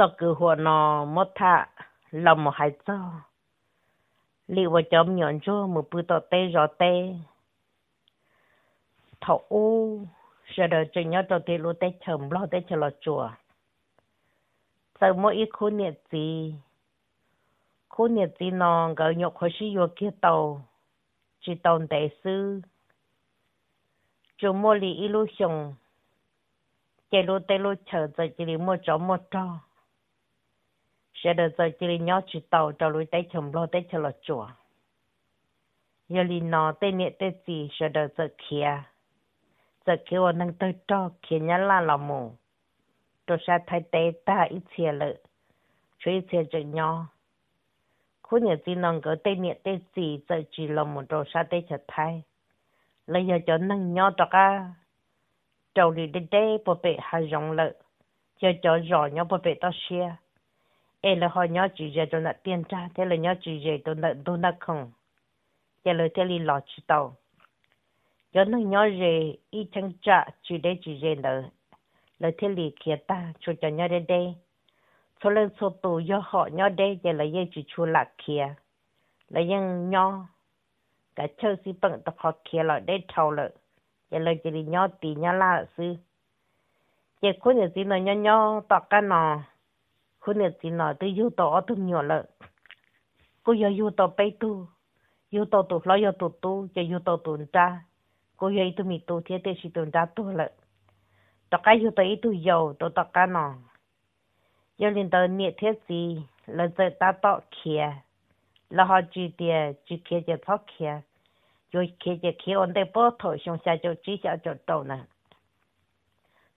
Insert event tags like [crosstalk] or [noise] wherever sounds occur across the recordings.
sợ cứ hồ nó mất thạ lòng một hai cho liệu vợ chồng nhọn cho một bữa tọt tê rõ tê thọ u giờ đời chơi nhau tọt tê lúa tê chầm lo tê chờ lo chùa sợ mỗi ít khu nhiệt gì khu nhiệt gì nó gỡ nhục hồi sĩ vô kia tàu chỉ tồn tại sư chủ mua lì ít lúa xong chạy lúa tê lúa chờ giờ chỉ lì mua chó mua cho sẽ được giờ chỉ nhau chỉ tàu cho lối tay chồng lo tay cho lọt chùa giờ lì nó tay nhẹ tay gì sẽ được giờ kia giờ kia ở năng tới cho kia nhá là là mù tôi sẽ thay tay ta ít chia lợ chú ít chia chữ nhau khu nhà gì nông có tay nhẹ tay gì giờ chỉ là một đồ sa tay chật thay lấy giờ cho năng nhau cho cả trâu đi đến đây bộ bệ hà rộng lợ giờ cho rõ nhau bộ bệ tao xia ai là họ nhớ chỉ giờ tôi là tiền trả thế là nhớ chỉ giờ tôi là tôi là không thế là thế là lo chỉ đâu, cho nó nhớ gì ít chẳng trả chỉ để chỉ giờ nữa là thế là kia ta cho cho nhớ đây đây cho nên số tù do họ nhớ đây giờ là yên chỉ chua lạc kia là yên nhớ cả chơi si bận tập họ kia là để thầu lợi giờ là chỉ nhớ tí nhớ là sư giờ cuối giờ gì là nhớ nhớ tọt cái nào คนเนี่ยจีน่อยตัวยูโตตัวหยอเลยกูยยูโตไปตู้ยูโตตัวลอยยูโตตู้จะยูโตตัวจ้ากูยตัวมีตัวเทียเตชิตัวจ้าตัวเลยตอกไกยูโตอีตัวยาวตัวตอกกันนองยูลินตัวเนี่ยเทียจีเลยจะตาตอกเขียแล้วเขาจีเดียจีเขียจะทอกเขียยูเขียจะเขียอันเดปอถอยชงชาจะจีชาจะโตนะ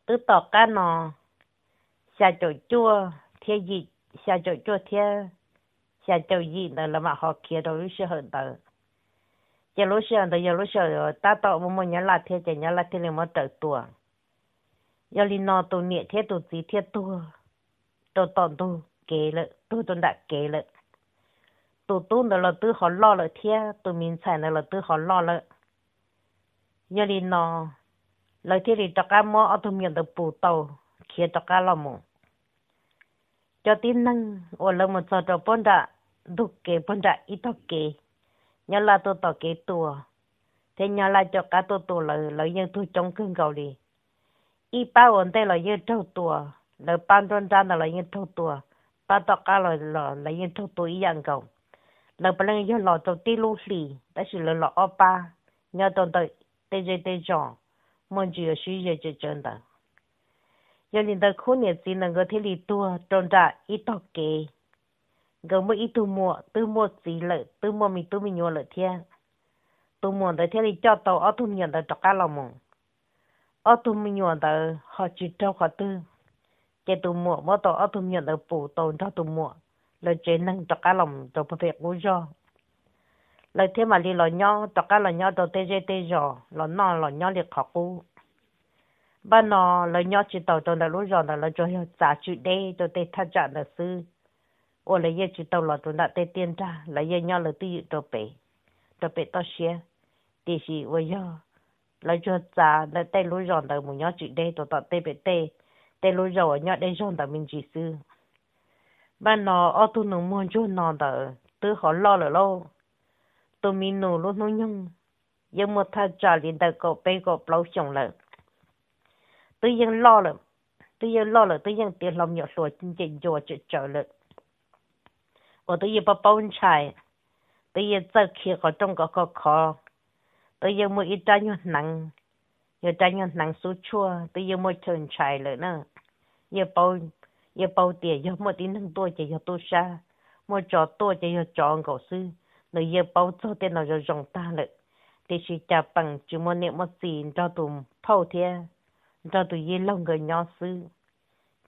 ตัวตอกกันนองชาจะจั่ว天一下周昨天下周一呢，那么好看到有时候的，一路上的，一路上的，大到某某年那天，今年那天里么得多，要你那都年天都几天多，都到都给了，都都那给了，都都那了都好老了天，都明彩那了都好老了，要你那，那天里大家么，都面都不到，看大家了么？cho tin năng ô lông một sọ trò bón đã đục kế bón đã ít tóc kế nhớ là tôi tỏ kế tùa thế nhớ là cho cá tôi tùa là lợi nhân thu trong cương cầu đi y ba ổn tê lợi nhân trâu tùa lợi ban trôn ra là lợi nhân trâu tùa ba tỏ cá lợi lợi lợi nhân trâu tùa y dạng cầu lợi bà lên nhớ lọ trâu tí lũ lì đã xử lợi lọ ô ba nhớ tổng tới tê dê tê giòn mong chỉ ở suy dê chơi chân tầng giờ liền ta khốn nhiệt gì là người thế lì tua tròn trả ít tóc kề gờ mới ít tu mua tu mua gì lợi tu mua mình tu mình nhua lợi thiên tu mua tới thế lì cho tàu ở tu nhận tới trọc cá lòng mùng ở tu mình nhua tới cho họ tư cái tu mua mỗi tàu ở tu nhận tới phụ tàu cho tu mua lời chuyện năng trọc cá lòng trọc việc của do lời thế mà đi lo nhau trọc cá lo nhau trọc tê tê rồi lo non nhau liệt học cũ bà nó là nhỏ chỉ tàu tàu là lúc ròn là cho hiệu trả chữ đê cho tê thắt chặt là sư ô là giờ chỉ tàu là tụi đã tê tiền ra là giờ nhỏ là tư dự đồ bể đồ bể to xe thì gì ô giờ là cho trả là tê lúc rồi là một nhỏ chữ đê tụi tàu tê bể tê tê ròn rồi nhỏ đê rồi là mình chỉ sư bà nó ô tu nông muốn cho nó là tư họ lo là lâu tụi mình nổ luôn nó nhung giờ một thắt chặt liền tại cậu bé cậu lâu chồng lợi tự nhiên lo rồi tự nhiên lo rồi tự nhiên tiền lòng nhỏ sủa chân chân cho chợ chợ rồi ở tự nhiên bao bao chai tự nhiên giờ khi có trong cái cái khó tự nhiên mua ít trái nhỏ nặng giờ trái nhỏ nặng số chua tự nhiên mua chân chai rồi nữa giờ bao giờ bao tiền giờ mua tiền nâng tôi chỉ giờ tôi xa mua trò tôi chỉ giờ trò cậu sư rồi giờ bao cho tiền nào rồi rồng ta rồi thì chỉ trả bằng chỉ mua niệm một xin cho tụm phao thiệt cho tụi yên lòng người nhỏ sư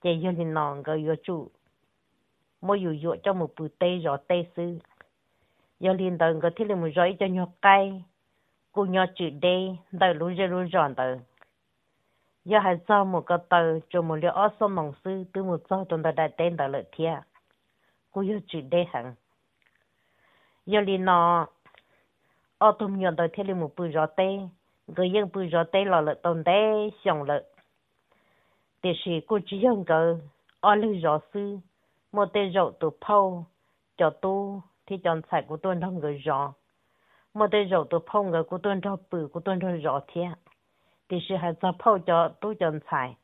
chạy vô lên người vô chủ mỗi dù cho một bữa tê rõ tê sư vô người thiết lên một rõi cho nhỏ cây cô nhỏ chữ đê tờ lũ rơi lũ rọn tờ do hai sao một cái tờ cho một liệu ớt xong mỏng sư từ một sao trong tờ đại tên tờ lợi thia cô nhỏ hẳn do lên nọ ớt thông nhỏ tờ thiết lên một bữa người dân bây giờ tê lò lợi tồn tê xong lợi thì sĩ cô chỉ dân cờ ở lưu rõ sư một tê rộ tụ phâu cho tu thì chọn sạch của tôi đông người rõ một tê rộ tụ phâu người của tôi đông bự của tôi đông rõ thiệt thì sĩ hãy cho phâu cho tôi chọn sạch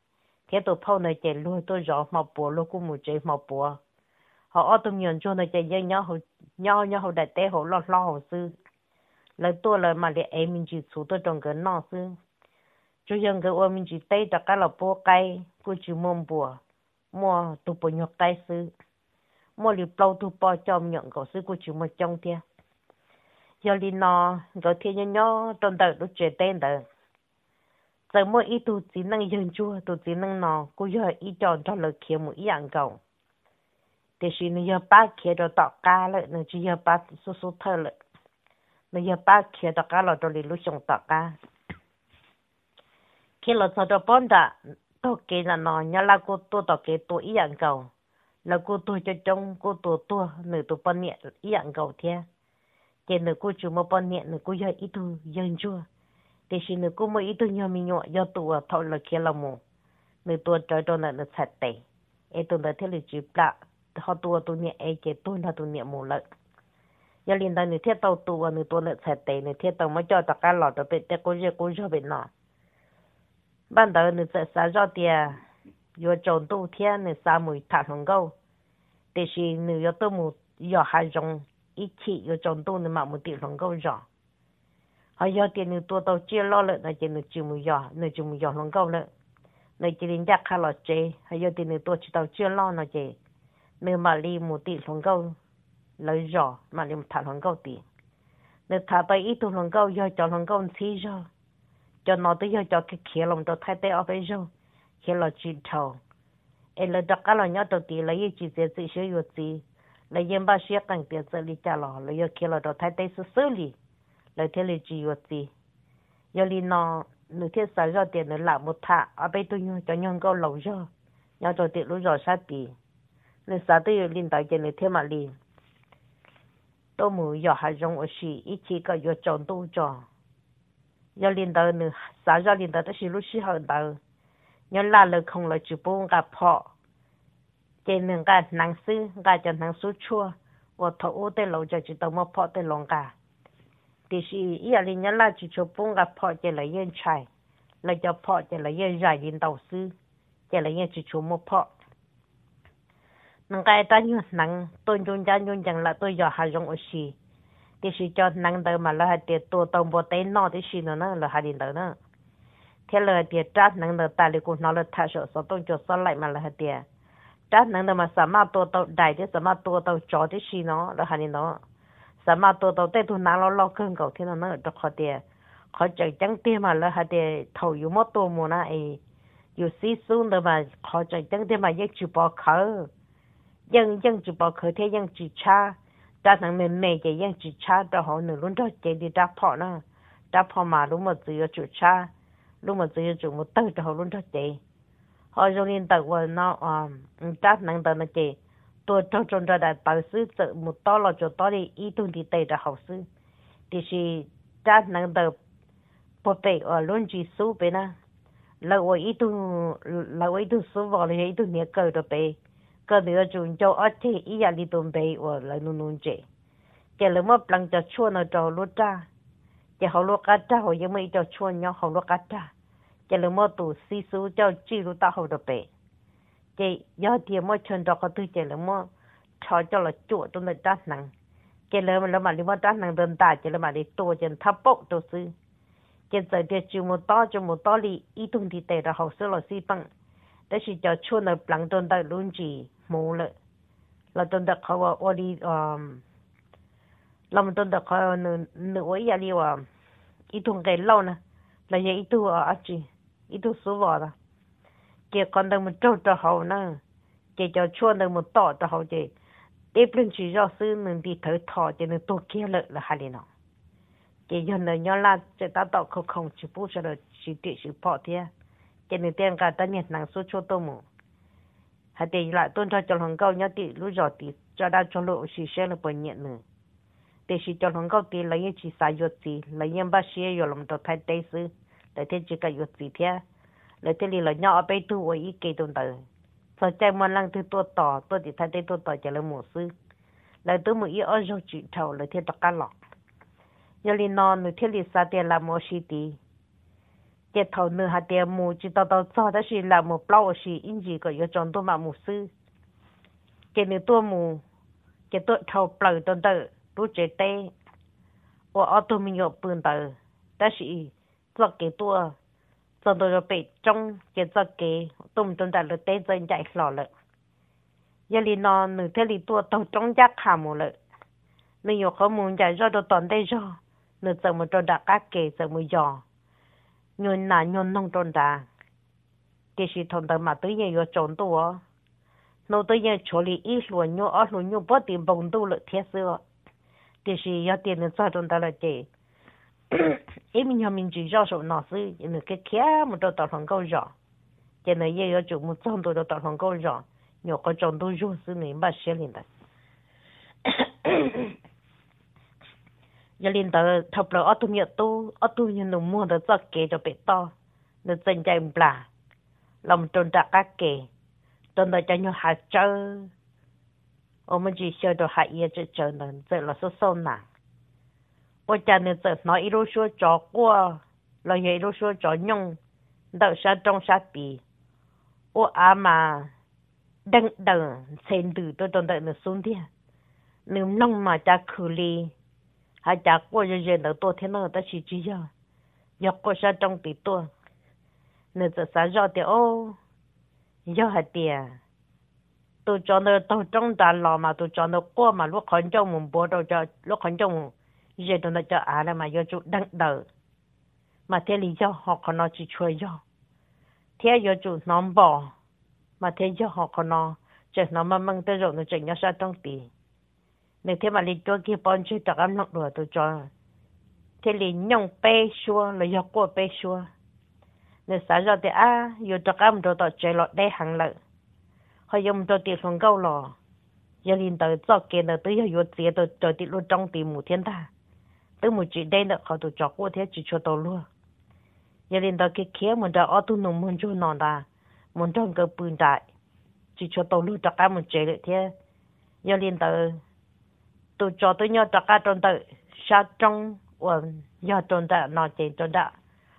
thế tụ phâu này chạy luôn tôi rõ mọc bùa luôn cũng một chế mọc bùa họ ở tụi nhận cho này chạy dân nhau họ nhau nhau họ đại tế họ lo lo họ sư 了多了嘛的哎民族出的种个闹事，就像个我们去带着个老婆该过去蒙博，莫都不用带事，莫里包都包叫命个事过去莫讲的，要你呢个天天鸟等到都绝对的，怎么一都只能忍住，都只能呢，过要一叫到了开幕一样高，但是你要把开到到家了，那就要把叔叔偷了。那要把切到干了这里路上打干，给了操着帮的，都给了呢，伢那个多到给多一样高，那个多就中个多多，那都半年一样高天，给那个就么半年，那个要一头养猪，但是那个么一头养米鸟要多掏了给了么，那多找着那那菜地，哎，都那天里就把好多多年哎，给多那多年没了。giờ liền đây nửa thiết tàu tù nửa tuần nửa sạch tệ nửa thiết cho tất cả lọ tàu bị tê cố gì cố nọ ban đầu nửa sạch sáu giờ tiền vừa trộn tu thiên nửa sáu mùi thả hồng câu thế thì nửa giờ tôi mù giờ hai rong ít chỉ vừa trộn tu nửa mà mù tiểu hồng câu rồi họ giờ tiền nửa tua tàu chia lo lợn nửa tiền nửa chịu mù giờ nửa chịu mù giờ hồng câu lợn nửa chỉ đến chắc khai lọ chế họ giờ tiền nửa tua li mù tiểu hồng câu lời rõ mà liêm thả lòng câu tiền nếu thả tay ít tu lòng câu do cho lòng ăn xí rõ cho nó tới do cho cái kia lòng tôi thay tay ở bên rõ kia là chỉ thầu em lời đặt cái lòng nhau tôi tiền lấy chỉ dễ sự sử dụng gì lấy em ba sẽ cần tiền xử lý trả lò lấy do kia là tôi thay tay xử xử lý lấy thế là chỉ dụng gì do lý nó nếu thế sao do tiền nó lại một thả ở bên tôi cho nhân câu lâu rõ nhau tôi tiền lúc rõ sát tiền nên sao tôi linh tại trên này thêm mà liền 都冇要还容我是一起个要长多长，要领导呢，啥要领导都是陆续好到，要拉了空了就不个跑，这能个难受，个就难受出，我头乌的路就知道么跑的龙个，但是一二年拉就就不个跑这来烟菜，来就跑这来烟热引导师，这来烟就全部跑。nang kai ta yu nang tôi jun ja jun jang la tôi yo ha jong o shi ti cho nang da mà là ha ti to bộ bo te no ti shi là na la ha nữa, da thế là ti ta nang da ta li ku na la tha sho so tong cho so lại mà là ha ti ta nang da ma sa ma to to dai ti sa ma to to cho ti shi no la ha din no sa ma to to te tu na lo lo keng ko thì nó nó được kho ti khó chạy chẳng tiền mà là hạt để thầu yếu mất tôm mà na ấy, eh. yếu xí xuống đó mà khó chạy chẳng tiền mà giết chịu bao khờ dân dân chỉ bảo khởi thế dân chỉ cha ta thằng mình mẹ chỉ dân chỉ cha đó họ nửa luôn đó chỉ đi đáp họ nè, đáp họ mà lúc mà tự chủ cha lúc mà tự chủ một tư đó họ luôn đó chỉ họ cho nên tự qua nó à đáp năng tự nó chỉ tôi cho chúng ra đại bảo sư tự một to là cho to đi ý tuần đi tệ đó học sư thì chỉ đáp năng tự bộ bệ ở luôn chỉ số bên na lâu ấy tu lâu ấy tu số vào thì ấy tu nhớ cầu đó bệ 格你个种叫阿爹伊也里都陪我来弄弄姐，杰了莫不能就穿那招罗扎，杰好罗嘎扎好也没一条穿样好罗嘎扎，杰了莫做西手叫追罗打好的陪，杰要爹莫穿到个都杰了莫穿着了脚都能打能，杰了末勒么里么打能能打，杰了末里多钱他包都是，杰整天就么打就么打哩，一通地带着好受了西蹦，但是叫穿那冷天都弄姐。mù lệ là tôi đặt khâu ở ờ, ờ, đi ờ, làm tôi đặt khâu nửa nửa giờ đi vào ít thùng cái lâu nè là giờ ít thùng à chị ít thùng số vào đó cái con đang một trâu trâu hậu nè chị cho chua đang một tỏ trâu hậu chị tiếp lên chỉ do sư mình đi thở thọ chị nên tôi kia lợi là hai nó cái nhà nên nhà là chị ta tạo không không chỉ bút cho là chỉ tiện chỉ bỏ thế cái nên tiền cả ta nhận năng số cho tôi một hạt tỷ lại tôn cho cho lòng câu nhớ tỷ lũ giọt cho đa cho lộ xì xe là bởi nhện nữa tỷ xì cho lòng câu lấy yên chỉ xài lấy yên ba xe giọt lòng đồ thay thế chỉ cả giọt tỷ thế lấy thế lì là nhỏ bây tu ở ý kỳ tôn tử sợ chạy mà lăng thứ tua tỏ tua tỷ thay tây tua tỏ chả lấy mổ sư lấy tứ mụ ý ở dâu chỉ thầu lấy thế đọc cá lọc nhớ lì non lấy thế lì xa tiền là cái thầu nữa hạt tiền mù chỉ tao tao đó là là một bao gì in gì có yếu trong mà mù sư cái nữa tôi mù cái tôi thầu bao tôi tao lúc chơi và ở tôi mình học bùn tao đó là cho cái tôi cho tôi rồi bị trong cái cho tôi mình trong đại lực tê dân chạy lò lợ giờ thì nó tôi tao trong giác hà mù lợ nếu có muốn chạy ra tôi toàn đây rồi nửa giờ mà tôi đã cá kề giờ mới giò 人难人弄长大，但是同的嘛 [coughs] 都也有长大哦。侬都要处理一识，要二要要不停帮助了天时哦。但是要点能尊重得了的。一明乡明就这样那时因为个天没到大上高上，将来也要专门长大了大上高上，要个长大确是难，不稀罕的。giờ lên tờ thập lỡ ở tu nhiều tu ở tu nhiều nụ mua tờ giọt kế cho bé to nó chân chạy bả lòng trôn trạc các kề trôn tờ cho nhau hạ chơ ông mình chỉ sợ đồ hạ yên chứ chờ nó giờ là số sâu nặng bố cha nó giờ nói ít lúc số chó qua là nhiều lúc số chó nhung đậu sa trong sa bì ô à mà đằng đằng xem từ tôi trôn tờ nó xuống đi nếu nông mà cha khử li 还家过日日能多天那个得去这样，要过上种地多，那这三绕的哦，要还的，都叫那都种大老嘛，都叫那过嘛，如看种木波都叫，如看种日都那叫阿了嘛，要就等到，嘛天里叫好看那去吹要，天要就难保，嘛天叫好看那，这那么闷的肉，那真要上种地。nên thế mà lên tôi kia bọn chơi tao gắm nọc đùa tôi cho thế là nhông bê xua là do cô bê xua nên sáng giờ thì à yo tao gắm đồ tao chơi lọt đây hàng lợi họ dùng đồ tiền xuống câu lò giờ lên tới cho kia nữa tới giờ yo tiền tôi tôi tiền luôn trong tiền một thiên ta tới một chuyện đây nữa họ tôi cho cô thế chỉ cho tôi luôn giờ lên tới cái kia mình đã ở tu nông mình cho nó ta mình trong cái bùn đại chỉ cho tôi luôn tao gắm mình chơi lại thế giờ lên tới tôi cho tôi nhớ tất cả trong tờ sa trong và nhớ trong tờ nó chỉ trong tờ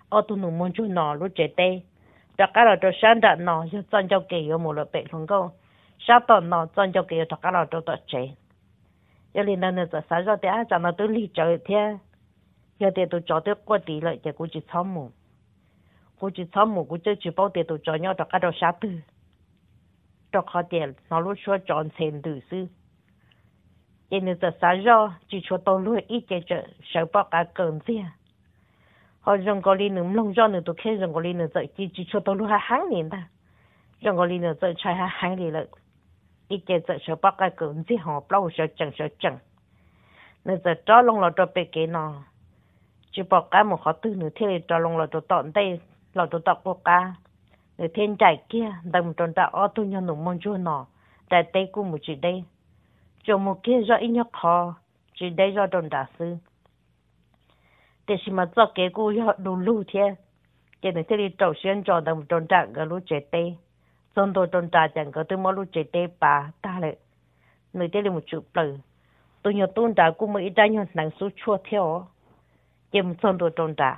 ở tôi nụ muốn chú nó lúc chế tê trả cả là cho sáng trả nó cho chân cho kỳ ở một lớp bệ không câu sa tờ nó chân cho kỳ trả cả là cho tờ chế giờ liền lần nữa sáng cho tê à nó tôi lý chơi thế giờ tê tôi cho tôi qua tí lại thì cũng chỉ xong mồm cũng chỉ xong mồm cũng chỉ chỉ bao tê tôi cho nhớ tất cả cho sa tư cho khó tiền nó lúc cho chọn xem từ xưa chỉ nên giờ sáng giờ chỉ cho tông luôn ít chỉ cho sợ bỏ cả cơn gì họ dùng cái lý nữa lông gió nữa tôi khi dùng cái lý nữa giờ chỉ chỉ cho tông luôn hai hàng liền ta dùng cái lý nữa giờ chạy hai hàng liền rồi ít chỉ giờ sợ bỏ cả cơn gì họ bao sợ chừng sợ chừng nên giờ cho lông là cho bé cái nó chỉ bỏ cả một họ tư nữa thế cho lông là cho tận đây là cho tận bỏ cả nữa thiên chạy kia đầm tròn ta ở tôi nhận nụ mong chúa nó tại tây cũng một chuyện đây cho một kia do ít nhất khó chỉ để do đồng đả sư để xem mà cho cái cô họ đủ lưu thế cái này thế đi trầu xuyên cho đồng đồng trạng cái lúc chế tê xong tôi đồng trạng chẳng có tôi mỗi lúc chế tê bà ta lại người thế đi một chục lần tôi nhớ tôi đã cũng mới ra nhớ nắng số chua theo cái một xong tôi đồng trạng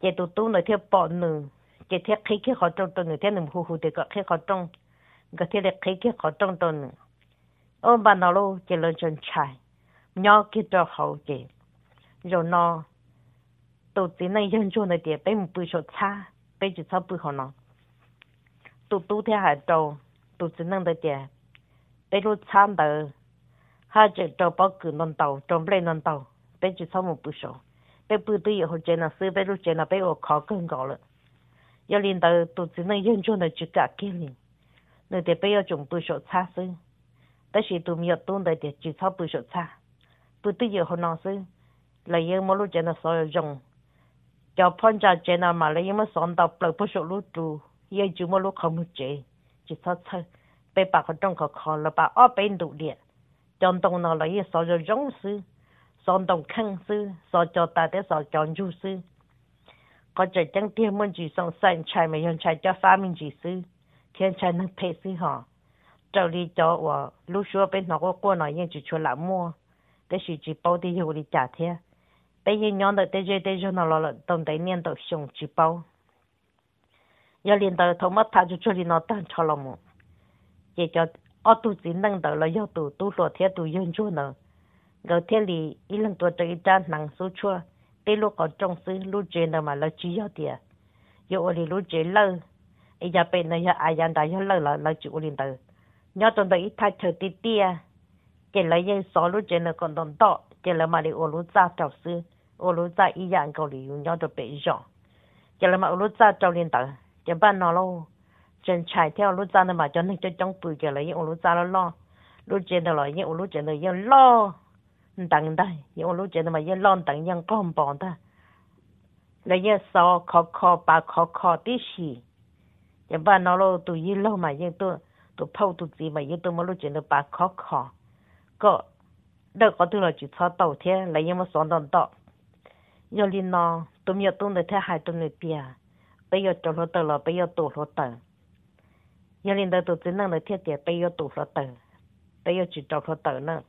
cái tôi tôi nói theo bỏ nửa cái thế khi cái họ trong tôi người thế nằm hù hù thì có khi họ trong cái thế là khi cái họ trong tôi nữa 俺问了路这了种菜，鸟给着好点，肉呢，都只能用猪那点并不多少差，白就差不好咯。都冬天还多，都只那的点，白肉差的，还就都把狗弄倒，装备弄到，白就差没不少。白不对以后进了，说白就进了被我考更高了，要领导都只能用猪那就搞几你，那点不要种多少差事。แต่สิตุมยอดตุ้นแต่จะจีชอบปืนสดซะปืนตื้อยคนนอนซื้อเลยยังไม่รู้จะน่ะสอยจงจะพ่อนจะเจน่ะมาเลยยังไม่สอนต่อเปลือกผู้สดรู้ตูยังจูไม่รู้เขามุเจจีชอบซะไปปากเขาจ้องเขาคอแล้วปากอ้อเป็นดุเดียจรงนอนเลยยังสอยจงซื้อสอนตรงขังซื้อสอนจอตาแต่สอนจอนจูซื้อก็จะจังเตี้ยมันจีสองสันชายไม่ยอมชายจะฟ้ามินจีซื้อเทียนชายนั่งเพศซื้อหอ trâu đi cho và lúc xưa bên nó có qua nói những chuyện chuyện lạ sự chỉ bao đi hiểu đi trả thế bây giờ nhóm được tới chơi tới cho nó là tổng tài niên tổ sùng chỉ bao giờ liền tới thông mất thà cho cho đi nó tan cho lòng chỉ cho ở tu chỉ năng là do tu tu lo thế tu yên chỗ nữa ngờ thế thì ý lần tuổi tới cha năng số chua tới lúc còn trong xứ lúc chơi mà là chỉ do tiền giờ ở đi lúc chơi lâu ý giờ bên này giờ ai dám đại giờ lâu là là 要种的一台车的电，给了人收入真的够能到，给了嘛的俄罗斯走私，俄罗斯一样搞旅游，要到北上，给了嘛俄罗斯招领导，也不孬咯。像彩条俄罗斯的嘛，像那个装备给了伊俄罗斯了咯，俄军的了伊俄罗斯的了咯，不等待伊俄罗斯的嘛要让敌人捆绑的，来伊烧烤烤把烤烤的是，也不孬咯，都伊了嘛伊都。都跑肚子嘛，有多么路见到把考考，个那个头了就炒稻田，来也么上当到，要哩呢，都没有动的太还动那边，不要走路走了，不要走路走，要哩那都只弄了天天不要走路走，不要去走路走呢，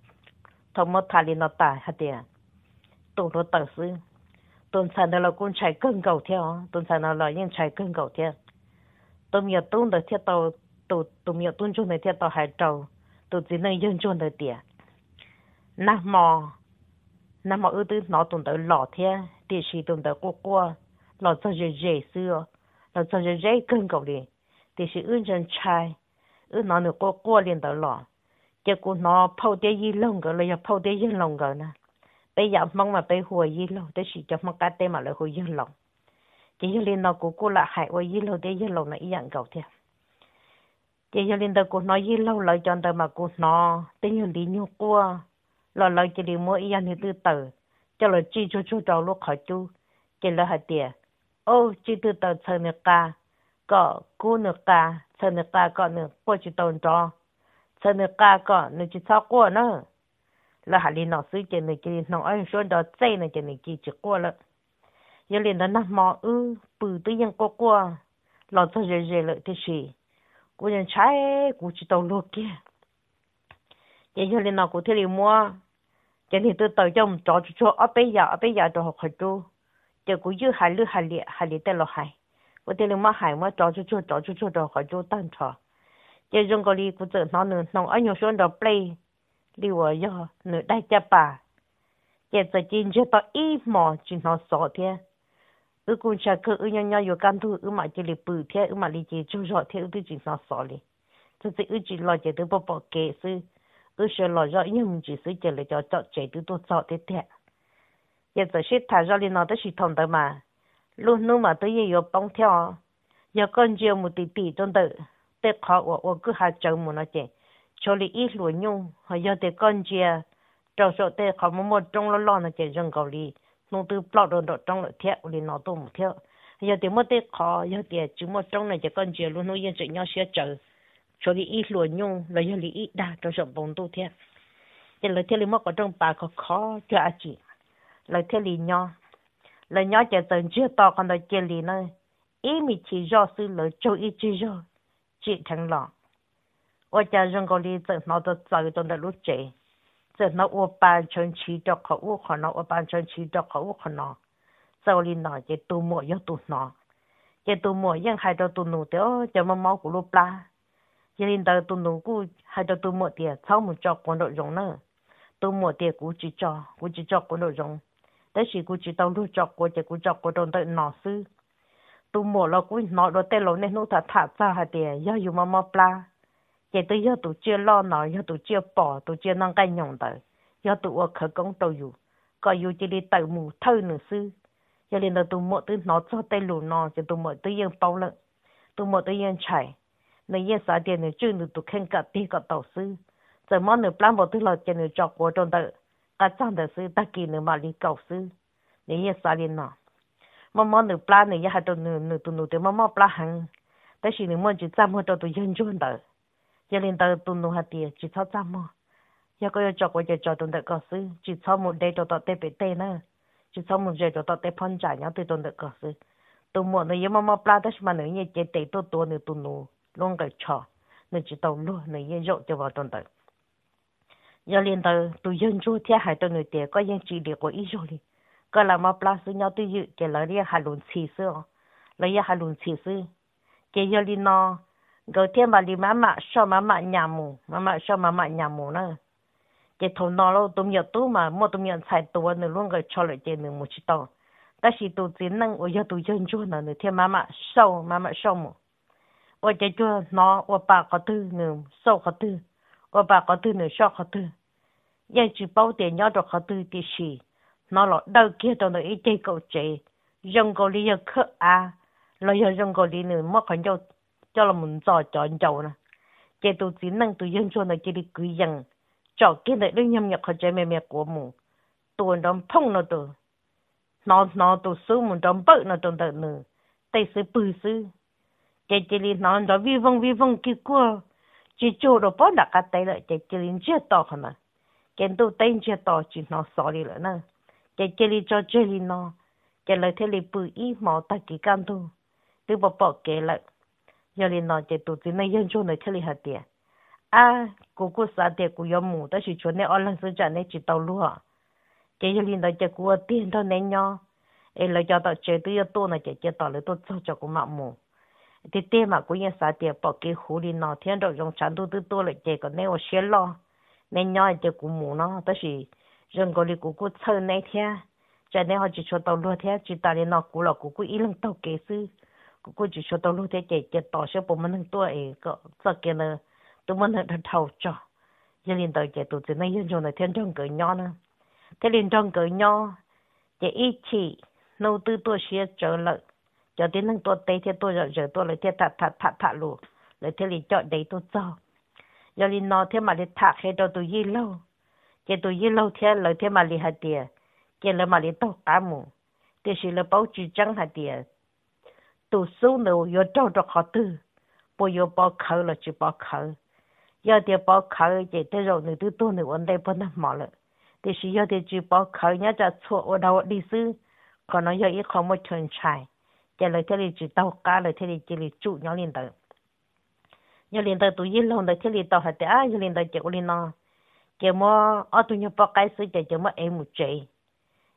他们他哩那大还的，走路走是。tuần sản đó là con chạy cân cầu theo tuần sản đó là những chạy cân cầu theo tôi nhớ tuần đó theo tàu tổ tổ miệng tuân chung này theo tổ hải trầu tổ chỉ nên dân chung đời tiệt nam mò nam mò ư tư nó tụng tới lọ thế địa chỉ tụng tới cô cô lọ cho dễ dễ xưa lọ cho dễ dễ cân cầu đi địa chỉ ư chân trai ư nó nữa cô cô liền tới lọ nó phâu tế y lông cái là phâu tế y lông cái nè bây mà bây hồi y lông tế chỉ cho mong cá tê mà lại hồi y chỉ như liền nó cô là hại hồi y lông tế là y dạng cầu chỉ cho linh tờ cột nó yên lâu lời cho tờ mà cô nó tính như đi như qua lo lâu chỉ đi mua yên thì tư tờ cho lời chi cho chú trò lúc khỏi chú chỉ là hạt tiền ô chỉ tư tờ chờ nước ca có cú nước ca chờ nước ca có nước qua chỉ tồn cho chờ nước ca có nước chỉ sao qua nữa là hạt linh nó suy chỉ nước chỉ nó ấy xuống đó dây này chỉ nước chỉ chỉ qua lợ giờ liền đó nằm mò ư bự tư yên qua qua lo cho dễ dễ lợi thế gì cô nhận trái cô chỉ tàu lột kia vậy cho nên là cô thấy liền mua cho nên tôi tàu trong trò cho cho ở bây giờ ở bây giờ tôi học hết chú để cô giữ hai lứa hai lìa hai lìa tới lọ hai cô thấy liền mua hai mua trò cho cho trò cho cho tôi học chú tan trò cho dùng cái này cô tự nó nữa nó ở nhiều số đó play liu ở giờ nữa đại gia bà giờ chỉ chỉ cho tôi ít mà chỉ nó sợ thế ư cũng chả cứ ư nhau nhau yêu can thu ư mà chỉ lì bự thế ư mà lì chỉ chung rõ thế ư tự chỉ sao sợ lì thực sự ư chỉ lo chỉ tự bỏ bỏ kệ sư ư sợ lo rõ nhưng chỉ sư chỉ là cho cho chạy tự tôi sợ thế thế giờ giờ sẽ thả ra lì nó tới sự thông tới mà luôn nu mà tới yêu bóng theo giờ con chiều một tỷ tỷ trong tự tết khó của của cứ hai chồng nó chỉ cho lì ít luôn nhung họ giờ tết con chiều trong số tết khó một một trong lo nó chỉ rừng 弄都不着着涨了天，我哩拿到木条，有点没得卡，有点就没涨了，就感觉路弄也只要学走，cho đi ít luôn nhung, rồi giờ đi ít đa, cho sập bông tu thế, giờ là thế li mất có trong bà có khó cho anh chị, là thế li nhỏ, là nhỏ chỉ tận chưa to còn đòi chơi li nữa, ý mình chỉ do sự lỡ cho ý chỉ thằng lọ, ôi cha rừng có đi tận nó tới giờ tôi đã lúc 这那我搬城区的可我可能我搬城区的可我可能，这里呢也多么要多呢，也多么人还得多弄的，怎么毛骨碌啦？也领导多弄股还得多么的，草木叫管得用呢，多么的股只叫股只叫管得用，但是股只到路叫股只股叫股东的老师，多么了股拿了带了那弄他他咋还的，要有么么啦？chỉ tôi yêu tụ chưa lo nó yêu tụ chưa bỏ tụ cái nhộng tới yêu ở khởi công đầu dù có yêu chỉ đi tự mù thơ nữa sư cho nên là tụ cho tay lù nó cho tụ mỗi tụ yên bao lợn tụ mỗi tụ nên sao tiền nữa chưa nữa tụ khen cả tiền cả tàu sư giờ món nữa plan bộ tụ lo cho nữa cho của trong tự cả trong tự sư ta kỳ nữa mà đi cầu sư nên yên sao tiền nó mà món nữa plan nữa hai tụ nữa nữa tụ nữa tụ món món plan hàng giờ lên tàu tụi nó hạt tiền chỉ cho trăm mà giờ có giờ chọc qua giờ chọc tụi được có sự chỉ cho một đây cho tao tê bị tê nữa chỉ cho một giờ cho tao tê phân trả nhau tụi được có sự tụi mọi người mà mà pla đó mà nữa như chế tê tụi tụi nó tụi nó luôn cái chọ nó chỉ tàu luôn nó yên rộ cho vào tụi được, giờ lên tàu tụi dân chú theo hai tụi nó tiền có dân chỉ được có ít rồi cái là mà pla sự nhau tụi dự cái là đi hà lùn xì xưa là nhà hà lùn xì xưa cái giờ lên nó rồi thêm vào đi má mạ sau má mạ nhà mù má mạ sau má mạ nhà mù nữa chỉ thầu nó lâu tụm nhiều tu mà mua tụm nhiều xài tu nữa luôn rồi cho lại chơi nữa một chút tao ta chỉ tu chỉ năng ở giờ tu chơi chút nữa nữa thêm má mạ sau má mạ sau mù ở chơi chưa nó ở bà có tư nữa sau có tư ở bà có tư nữa sau có tư giờ chỉ bao tiền nhau được có tư thì gì nó là đâu kia tụi nó ít chơi cầu chơi dùng cầu đi giờ khờ à lo giờ dùng cầu đi nữa mất còn nhau cho là muốn giỏi cho anh cháu nè chế tôi chỉ năng tôi dân cho nó chỉ được cứ rằng cho cái này nó nhầm nhập khỏi chế mẹ mẹ của mù tôi đom thông nó tôi nó nó tôi sư muốn đom bự nó trong đời nữa tay sư bự sư chế chế đi nó nó vi vong vi vong kia cua chỉ chỗ đó bỏ đặt cái tay lại chế chế đi chưa to hơn mà cái tôi tay chưa to chỉ nó sợ đi lại nè chế chế đi cho chế đi nó chế lại thế đi bự ý mỏ ta kỹ can thôi từ bỏ bỏ kể lại giờ liền nói chuyện tụt chỉ nên dân chủ này chơi hạt tiền à cô cô xã tiền cô yếm mù đó là chuyện này online sinh trạng này chỉ tàu luôn chỉ giờ liền nói chuyện cô tiền thôi nên nhau ấy là cho tao chơi tôi tôi này chỉ chơi tao là tôi cho cô mạo mù thì tiền mà cô yên xã tiền bỏ cái hồ đi nó thiên rồi dùng sản tôi tôi tôi lại chơi còn nếu xe lo nên nhau chơi cô mù nó đó là rừng cô đi cô cô chơi này thế cho nên chỉ cho tao luôn thế chỉ tao đi cô là cô cô ý lưng tao kế sư cô chỉ cho tôi lúc thế chạy chạy tỏ sẽ bố mình tuổi có sợ kia là tụi mình nó thầu cho giờ liên tao chạy tụi này hiện trong này thiên trong cỡ nhỏ nữa thế liền trong cỡ nhỏ chạy ít chỉ nấu tư tôi sẽ trở lại cho đến năng tôi tay thì tôi rồi tôi lại thế thật thật thật thật luôn lại thế liên chọn đấy tôi cho giờ liên nó thế mà liên thật hay đâu tôi gì lâu chạy tôi gì lâu thế lại thế mà liên hạt tiền chạy lại mà liền tao tám mù thế là bảo chú trắng hạt tiền tu su nu yo cho cho khó tư bo yo bao khờ là chỉ bao khờ giờ thì bao khờ chỉ tới rồi nữa tư tu nữa vấn đề bên nào mà rồi thì sự giờ thì chỉ bao khờ nhá cho chua ở đâu đi sư còn nó giờ ít không một chuyện chạy giờ lời thế thì chỉ tao cá lời thế thì chỉ là chủ nhau liền tới nhau liền tới tụi yên lâu lời thế thì tao hạt á nhau liền tới chỉ có liền nó chỉ mà ở tụi nhau bao cái sự chỉ chỉ mà em một chị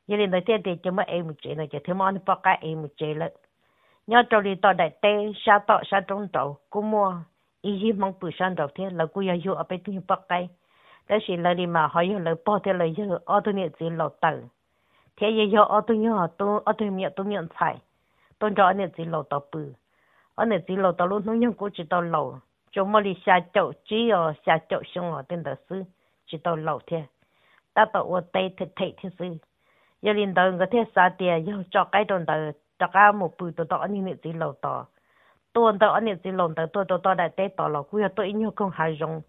nhau liền tới thế thì chỉ mà em một chị là chỉ thêm mà anh bao cái em một chị lại nhớ trâu đi tao đại tê sa tọ sa trong trâu cú mua ý gì mong bự san đầu thế là cú yêu yêu ở bên tu nhập cái đó chỉ là đi mà hỏi yêu là bỏ thế là yêu ở tu niệm gì lột tử thế yêu yêu ở tu nhớ tu ở tu miệng tu miệng phải tôn cho niệm gì lột tao bự ở niệm gì lột tao luôn nuôi nhung cú chỉ tao lầu chỗ mà đi sa chậu chỉ ở sa chậu xong ở tên đó sư chỉ tao lầu thế ta tao ở tây thịt thịt thế sư yêu linh đầu người thế sa tiền yêu cho cái đồng đầu cho cá một bự tổ anh nè chỉ lầu to tuần anh nè chỉ lồng tao tôi tôi tôi đại tế to lầu cuối tôi nhiều không hài rong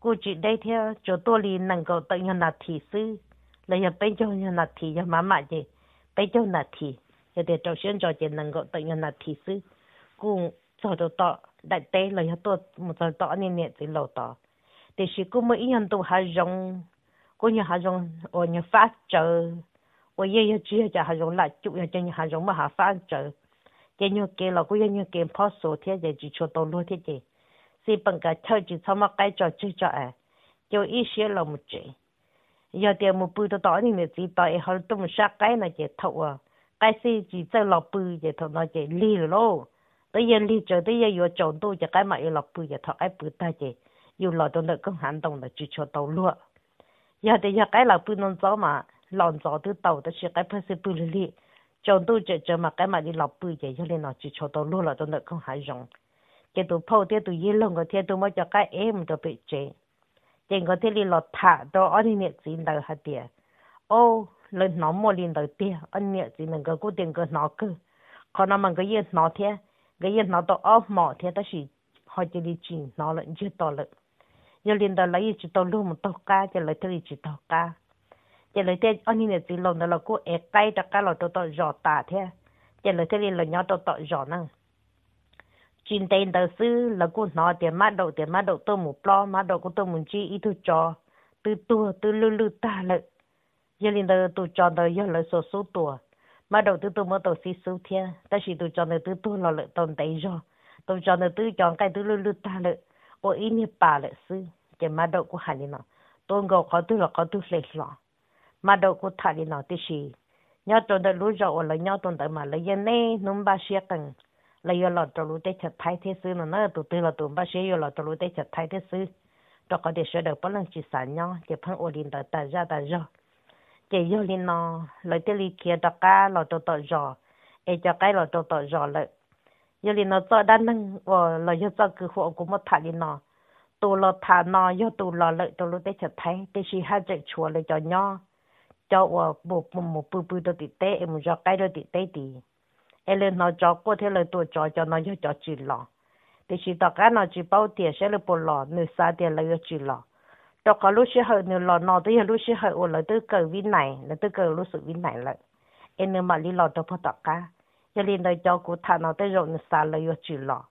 cô chỉ đây theo cho tôi liền năng tự nhiên là thị sư là nhà bên cho nhà là thị nhà gì bên cho là thị nhà để trò chuyện trò chuyện năng tự nhiên là thị sư cho tôi to đại tế là nhà một giờ anh nè chỉ lầu to để chỉ cô mới yên tụ hài rong cô hài rong ở nhà phát chờ 我爷爷只要就还用蜡烛，要真还用么还翻着，真要给了，我要要给泡手天的，就出到路天的，是本个特就他妈该着就着哎，就一些了么子，要点么不到到你那知道，以后都么啥该那些头啊，该是只在老不的头那些理咯，都要理着，都要要长多就该嘛要老不的头该不大的，有老多那更寒冻的就出到路，要的要该老不能走嘛。lòng gió từ tàu tới cái phơi sự bự lì trong tôi chờ chờ mà cái mà đi lọc bự vậy cho nên nó chỉ cho tôi luôn là tôi nợ không hại rộng cái tôi phô thế tôi yên lòng cái thế tôi mới cho cái em tôi bị chế trên cái thế đi lọt thả tôi ở đi nhẹ gì đầu hạt tiền ô lên nó mua liền đầu tiền ăn nhẹ gì mình cái cố định cái nó cứ còn nó mình cái yên nó thế cái yên nó tôi ở mỏ thế đó là, họ chỉ đi chỉ nó lợn chưa to lợn giờ liền đầu lấy chỉ tôi luôn một tàu cá cho lấy thứ gì chỉ tàu cá chỉ lấy thế anh nhìn chỉ lòng đó là cô ép cái cho cái là tôi tôi giọt tả thế chỉ lấy thế thì là nhau tôi tôi giọt năng chín tiền tờ sư là cô nó tiền mắt đầu tiền mắt đầu tôi một lo mắt đầu của tôi muốn chi ít thu cho từ tua từ lư lư ta lợ giờ lên tờ tôi chọn tờ giờ là số số tua mắt đầu từ tôi mới tờ xí số thế ta chỉ tôi chọn tờ từ tôi là lợ tồn tại rồi tôi cho tờ từ chọn cái từ lư lư ta lợ ô ít như bà lợ sư chỉ mắt đầu của hắn nó tôi ngồi khó tôi là khó tôi lấy lòng mà đâu có thà đi nào tí gì nhớ trong đó lúa rồi là nhớ trong đó mà lấy cái này nông ba xe cần lấy cái lọ trong lúa để chặt thái thế sư nó nó tụt từ là tụt ba xe rồi lọ trong lúa để chặt thái thế sư cho có để sửa được bao lần chỉ sản nhau chỉ phân ổn linh tại tại ra tại rồi chỉ vô linh nó lấy cái lì kia đặt cá lọ trong đó rồi ai cho cái lọ trong đó rồi lại giờ lên nó cho đan nâng và là giờ cho cứ hộ cũng một thà đi nào, tụ lọ thà nó giờ tụ lọ lại tụ lúa để chặt thái để chỉ hai chặt chùa lại cho nhau cho wa bộ bộ mồ bự bự đó thì té em cho cái đó thì té thì em lên nó cho cô thế là tôi cho cho nó cho cho chỉ lọ thì chỉ tao cái nó chỉ bao tiền sẽ là bộ lọ nửa xa tiền là chỉ lọ đó có lúc sẽ hơi nửa lọ nó thì lúc sẽ hơi ở lại tới cờ vin này là tới cờ lúc sự vin này lại em nửa mà đi lọ đó phải tao cả cho nên nó cho cô thà nó tới rồi nửa xa là cho chỉ lọ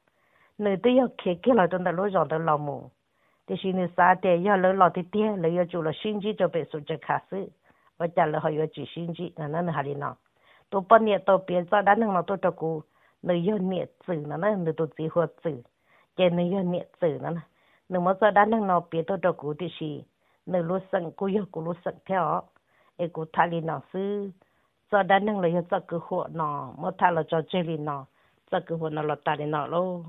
nửa tới giờ kia kia là trong đó lúc rồi tới lọ mù thì chỉ nửa xa tiền giờ lỡ lọ thì tiền là giờ chủ là xin chỉ cho bé số chơi khá sự 我家里还有几双鞋，那那哪里呢？都过年到别找那弄了到照顾，那要撵走，那那那到最后走，跟那要撵走，了呢。那么说那弄了别都照顾的是，那路上过要过路上太好，一个他里弄是，找那弄了要照个活，呢，没他了照这里呢，照个活那老大的弄喽。